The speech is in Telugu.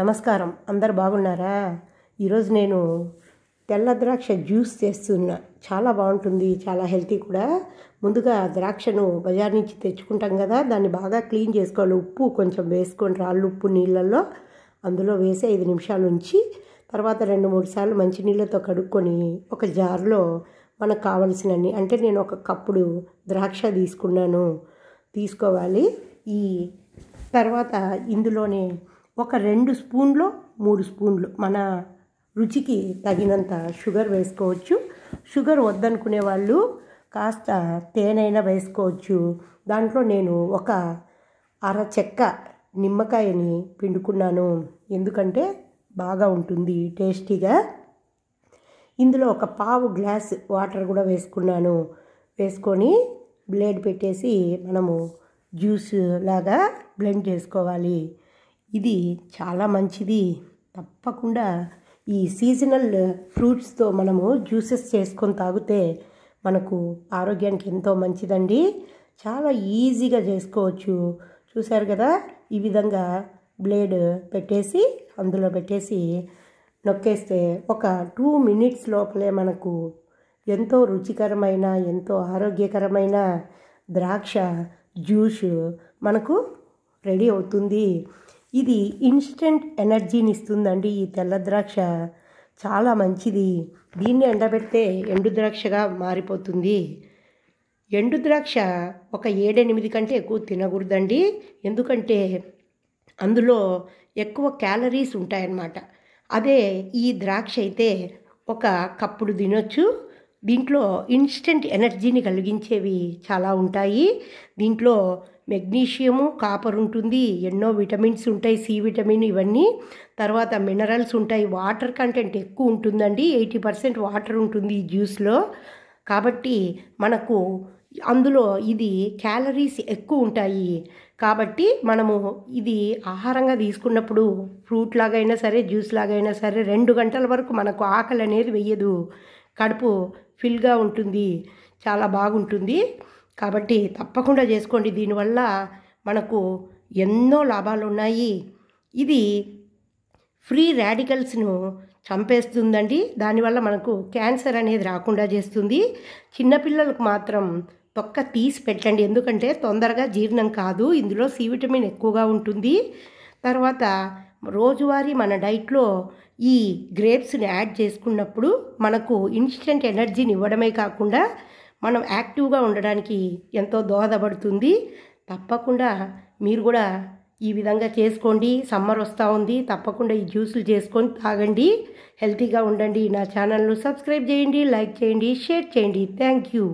నమస్కారం అందరు బాగున్నారా ఈరోజు నేను తెల్ల ద్రాక్ష జ్యూస్ చేస్తున్నా చాలా బాగుంటుంది చాలా హెల్తీ కూడా ముందుగా ద్రాక్షను బజార్ నుంచి తెచ్చుకుంటాం కదా దాన్ని బాగా క్లీన్ చేసుకోవాలి ఉప్పు కొంచెం వేసుకొని రాళ్ళు ఉప్పు నీళ్ళల్లో అందులో వేసి ఐదు నిమిషాలు ఉంచి తర్వాత రెండు మూడు సార్లు మంచినీళ్ళతో కడుక్కొని ఒక జార్లో మనకు కావలసినవి అంటే నేను ఒక కప్పుడు ద్రాక్ష తీసుకున్నాను తీసుకోవాలి ఈ తర్వాత ఇందులోనే ఒక రెండు స్పూన్లు మూడు స్పూన్లు మన రుచికి తగినంత షుగర్ వేసుకోవచ్చు షుగర్ వద్దనుకునే వాళ్ళు కాస్త తేనైనా వేసుకోవచ్చు దాంట్లో నేను ఒక అర చెక్క నిమ్మకాయని పిండుకున్నాను ఎందుకంటే బాగా ఉంటుంది టేస్టీగా ఇందులో ఒక పావు గ్లాస్ వాటర్ కూడా వేసుకున్నాను వేసుకొని బ్లేడ్ పెట్టేసి మనము జ్యూస్ లాగా బ్లెండ్ చేసుకోవాలి ఇది చాలా మంచిది తప్పకుండా ఈ సీజనల్ ఫ్రూట్స్తో మనము జ్యూసెస్ చేసుకొని తాగితే మనకు ఆరోగ్యానికి ఎంతో మంచిదండి చాలా ఈజీగా చేసుకోవచ్చు చూశారు కదా ఈ విధంగా బ్లేడ్ పెట్టేసి అందులో పెట్టేసి నొక్కేస్తే ఒక టూ మినిట్స్ లోపలే మనకు ఎంతో రుచికరమైన ఎంతో ఆరోగ్యకరమైన ద్రాక్ష జ్యూస్ మనకు రెడీ అవుతుంది ఇది ఇన్స్టెంట్ ఎనర్జీని ఇస్తుందండి ఈ తెల్ల ద్రాక్ష చాలా మంచిది దీన్ని ఎండబెడితే ఎండు ద్రాక్షగా మారిపోతుంది ఎండు ద్రాక్ష ఒక ఏడెనిమిది కంటే ఎక్కువ తినకూడదండి ఎందుకంటే అందులో ఎక్కువ క్యాలరీస్ ఉంటాయన్నమాట అదే ఈ ద్రాక్ష అయితే ఒక కప్పుడు తినొచ్చు దీంట్లో ఇన్స్టెంట్ ఎనర్జీని కలిగించేవి చాలా ఉంటాయి దీంట్లో మెగ్నీషియము కాపర్ ఉంటుంది ఎన్నో విటమిన్స్ ఉంటాయి సి విటమిన్ ఇవన్నీ తర్వాత మినరల్స్ ఉంటాయి వాటర్ కంటెంట్ ఎక్కువ ఉంటుందండి ఎయిటీ పర్సెంట్ వాటర్ ఉంటుంది ఈ జ్యూస్లో కాబట్టి మనకు అందులో ఇది క్యాలరీస్ ఎక్కువ ఉంటాయి కాబట్టి మనము ఇది ఆహారంగా తీసుకున్నప్పుడు ఫ్రూట్ లాగైనా సరే జ్యూస్ లాగైనా సరే రెండు గంటల వరకు మనకు ఆకలి అనేది వెయ్యదు కడుపు ఫిల్గా ఉంటుంది చాలా బాగుంటుంది కాబట్టి తప్పకుండా చేసుకోండి దీనివల్ల మనకు ఎన్నో లాభాలు ఉన్నాయి ఇది ఫ్రీ రాడికల్స్ను చంపేస్తుందండి దానివల్ల మనకు క్యాన్సర్ అనేది రాకుండా చేస్తుంది చిన్నపిల్లలకు మాత్రం తొక్క తీసి పెట్టండి ఎందుకంటే తొందరగా జీర్ణం కాదు ఇందులో సి విటమిన్ ఎక్కువగా ఉంటుంది తర్వాత రోజువారీ మన డైట్లో ఈ గ్రేప్స్ని యాడ్ చేసుకున్నప్పుడు మనకు ఇన్స్టెంట్ ఎనర్జీని ఇవ్వడమే కాకుండా మనం యాక్టివ్గా ఉండడానికి ఎంతో దోహదపడుతుంది తప్పకుండా మీరు కూడా ఈ విధంగా చేసుకోండి సమ్మర్ వస్తూ ఉంది తప్పకుండా ఈ జ్యూసులు చేసుకొని తాగండి హెల్తీగా ఉండండి నా ఛానల్ను సబ్స్క్రైబ్ చేయండి లైక్ చేయండి షేర్ చేయండి థ్యాంక్ యూ